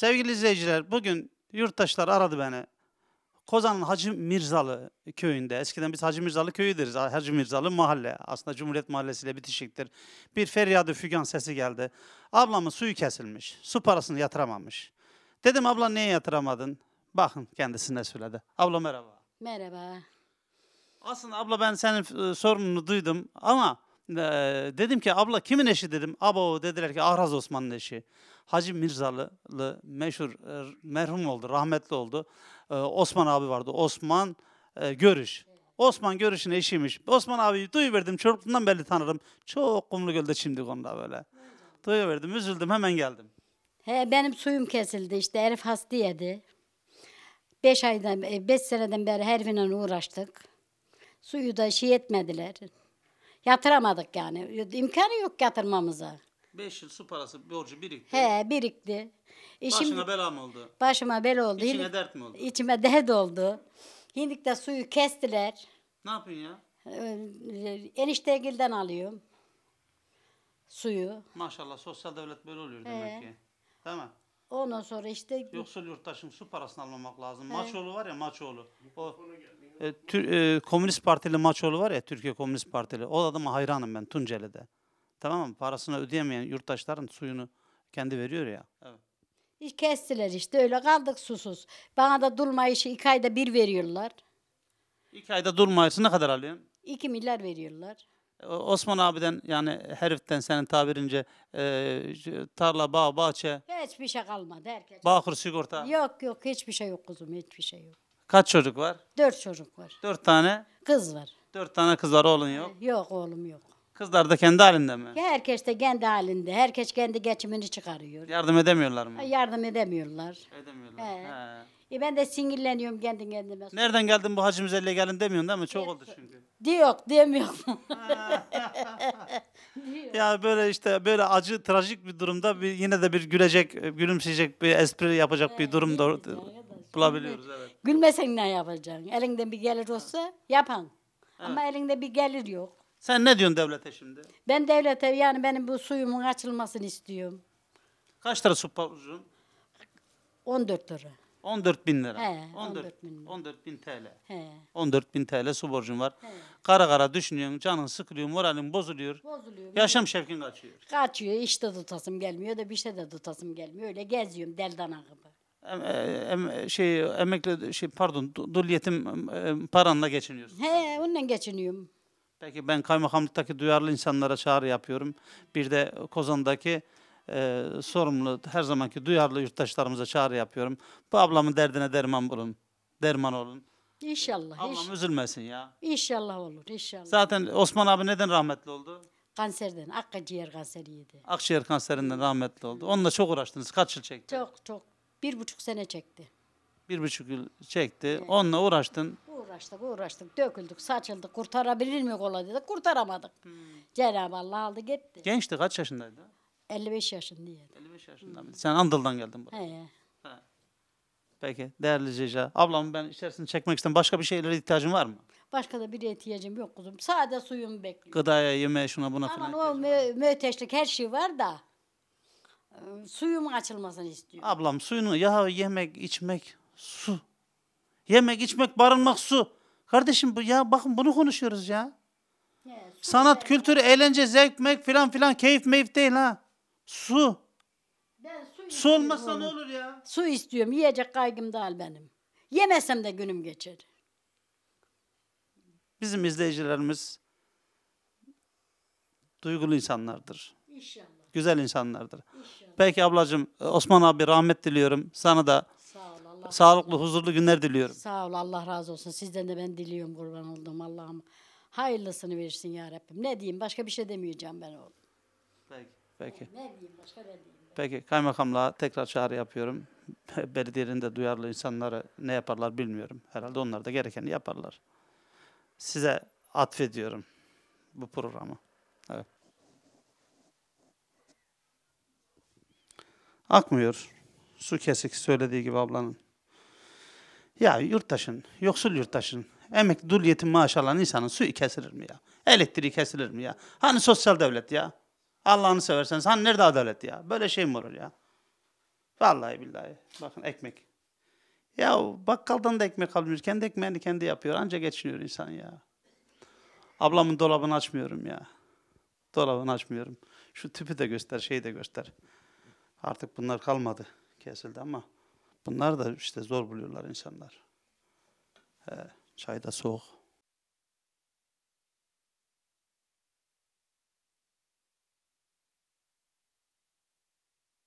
Sevgili izleyiciler bugün yurttaşlar aradı beni. Kozan'ın Hacı Mirzalı köyünde, eskiden biz Hacı Mirzalı köyü deriz. Hacı Mirzalı mahalle, aslında Cumhuriyet Mahallesi ile bitişiktir. Bir feryadı fügan sesi geldi. Ablamın suyu kesilmiş, su parasını yatıramamış. Dedim abla niye yatıramadın? Bakın kendisine söyledi. Abla merhaba. Merhaba. Aslında abla ben senin e, sorununu duydum ama dedim ki abla kimin eşi dedim. Abo dediler ki Ahraz Osman'ın eşi. Hacı Mirzalı meşhur er, merhum oldu, rahmetli oldu. Osman abi vardı. Osman Görüş. Osman Görüş'ün eşiymiş. Osman abi duyuverdim. Çocukluğundan belli tanırım. Çok kumlu gölde şimdi konuda böyle. Duyuverdim, üzüldüm. Hemen geldim. He, benim suyum kesildi işte. erif hasta yedi. Beş aydan, e, beş seneden beri Hervin'le uğraştık. Suyu da şey etmediler. Yatıramadık yani. İmkanı yok yatırmamıza. beş yıl su parası borcu birikti. He birikti. E Başına şimdi, bela mı oldu? Başıma bel oldu. İçine Hindik, dert mi oldu? İçime dert oldu. Hindik'te suyu kestiler. Ne yapıyorsun ya? enişte Eniştegil'den alıyorum suyu. Maşallah sosyal devlet böyle oluyor demek He. ki. Değil mi? Ondan sonra işte... Yoksul yurttaşın su parasını almamak lazım. He. Maçoğlu var ya Maçoğlu. O e, tür, e, Komünist Partili Maçoğlu var ya Türkiye Komünist Partili. O adama hayranım ben Tunceli'de. Tamam mı? Parasını ödeyemeyen yurttaşların suyunu kendi veriyor ya. Evet. Kestiler işte öyle kaldık susuz. Bana da durma işi iki ayda bir veriyorlar. İki ayda durma işi ne kadar alıyorsun? İki milyar veriyorlar. E, Osman abiden yani heriften senin tabirince e, tarla, bağ, bahçe. Hiçbir şey kalmadı herkes. Bağkur sigorta. Yok yok hiçbir şey yok kuzum hiçbir şey yok. Kaç çocuk var? Dört çocuk var. Dört tane? Kız var. Dört tane kız var oğlun yok. Yok oğlum yok. Kızlar da kendi halinde mi? herkes de kendi halinde. Herkes kendi geçimini çıkarıyor. Yardım edemiyorlar mı? Yardım edemiyorlar. Edemiyorlar. He. He. E ben de sinirleniyorum kendi kendime. Nereden geldin bu Hacı Müzelli'ye gelin demiyorsun değil mi? Çok oldu çünkü. Diyor, demiyor. Ya böyle işte böyle acı trajik bir durumda bir, yine de bir gülecek, gülümseyecek bir espri yapacak bir durum da Bulabiliyoruz evet. Gülmesen ne yapacaksın? Elinden bir gelir olsa yapan. Ama elinde bir gelir yok. Sen ne diyorsun devlete şimdi? Ben devlete yani benim bu suyumun açılmasını istiyorum. Kaç lira su pabucun? 14 lira. 14 bin lira. He, 14 bin lira. 14 bin TL. He. 14 bin TL su borcun var. He. Kara kara düşünüyorsun, canın sıkılıyor, moralin bozuluyor. Bozuluyor. Yaşam şevkin kaçıyor. Kaçıyor, işte tutasım gelmiyor da bir şey de tutasım gelmiyor. Öyle geziyorum deldana gibi em, e, em, şey emekli şey pardon dul em, paranla geçiniyorsun. He onunla geçiniyorum. Peki ben kaymakamlıktaki duyarlı insanlara çağrı yapıyorum. Bir de Kozan'daki e, sorumlu her zamanki duyarlı yurttaşlarımıza çağrı yapıyorum. Bu ablamın derdine derman bulun. Derman olun. İnşallah. Ablam inşallah. üzülmesin ya. İnşallah olur inşallah. Zaten Osman abi neden rahmetli oldu? Kanserden, akciğer kanseriydi. Akciğer kanserinden rahmetli oldu. Onunla çok uğraştınız. Kaç yıl çekti? Çok çok bir buçuk sene çekti. Bir buçuk yıl çekti. Evet. Onunla uğraştın. Uğraştık uğraştık döküldük saçıldık kurtarabilir miyiz ola dedik kurtaramadık. Hmm. Cenab-ı Allah aldı gitti. Gençti kaç yaşındaydı? 55 yaşındaydı. 55 yaşında mıydı? Sen Andıl'dan geldin buraya. He. Peki değerli Ceca. Ablam ben içerisini çekmek istedim. Başka bir şeylere ihtiyacın var mı? Başka da bir ihtiyacım yok kuzum. Sade suyumu bekliyorum. Gıdaya, yemeğe, şuna buna Aman filan. Aman o mü müteşlik her şey var da e, ee, suyum açılmasını istiyor. Ablam suyunu ya yemek içmek su. Yemek içmek barınmak su. Kardeşim bu ya bakın bunu konuşuyoruz ya. Evet, Sanat, kültür, eğlence, zevk, mek filan filan keyif meyif değil ha. Su. Ben su, su olmasa ne olur ya? Su istiyorum. Yiyecek kaygım da al benim. Yemesem de günüm geçer. Bizim izleyicilerimiz duygulu insanlardır. İnşallah güzel insanlardır. İnşallah. Peki ablacığım e, Osman abi rahmet diliyorum. Sana da sağlıklı, huzurlu günler diliyorum. Sağ ol Allah razı olsun. Sizden de ben diliyorum kurban oldum Allah'ım. Hayırlısını versin ya Rabbim. Ne diyeyim başka bir şey demeyeceğim ben oğlum. Peki. Peki. Ne diyeyim başka ne diyeyim. Peki kaymakamla tekrar çağrı yapıyorum. Belediyenin de duyarlı insanları ne yaparlar bilmiyorum. Herhalde onlar da gerekeni yaparlar. Size atfediyorum bu programı. Evet. Akmıyor. Su kesik söylediği gibi ablanın. Ya yurttaşın, yoksul yurttaşın, emek dul yetim maaş alan insanın suyu kesilir mi ya? Elektriği kesilir mi ya? Hani sosyal devlet ya? Allah'ını severseniz hani nerede adalet ya? Böyle şey mi olur ya? Vallahi billahi. Bakın ekmek. Ya bakkaldan da ekmek alıyoruz Kendi ekmeğini kendi yapıyor. Anca geçiniyor insan ya. Ablamın dolabını açmıyorum ya. Dolabını açmıyorum. Şu tüpü de göster, şeyi de göster. Artık bunlar kalmadı, kesildi ama bunlar da işte zor buluyorlar insanlar. He, çay da soğuk.